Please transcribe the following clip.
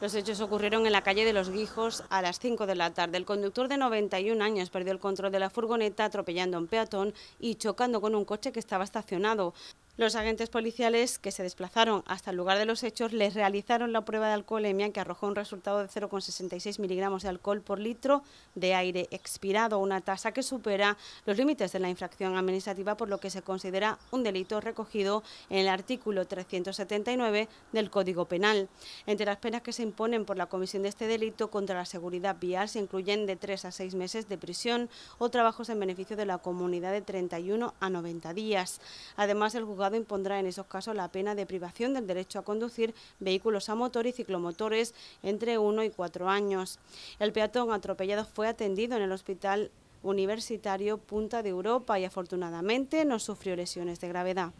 Los hechos ocurrieron en la calle de Los Guijos a las 5 de la tarde. El conductor de 91 años perdió el control de la furgoneta atropellando a un peatón y chocando con un coche que estaba estacionado. Los agentes policiales que se desplazaron hasta el lugar de los hechos les realizaron la prueba de alcoholemia que arrojó un resultado de 0,66 miligramos de alcohol por litro de aire expirado, una tasa que supera los límites de la infracción administrativa por lo que se considera un delito recogido en el artículo 379 del Código Penal. Entre las penas que se imponen por la comisión de este delito contra la seguridad vial se incluyen de 3 a 6 meses de prisión o trabajos en beneficio de la comunidad de 31 a 90 días. Además, el juzgado impondrá en esos casos la pena de privación del derecho a conducir vehículos a motor y ciclomotores entre 1 y 4 años. El peatón atropellado fue atendido en el hospital universitario Punta de Europa y afortunadamente no sufrió lesiones de gravedad.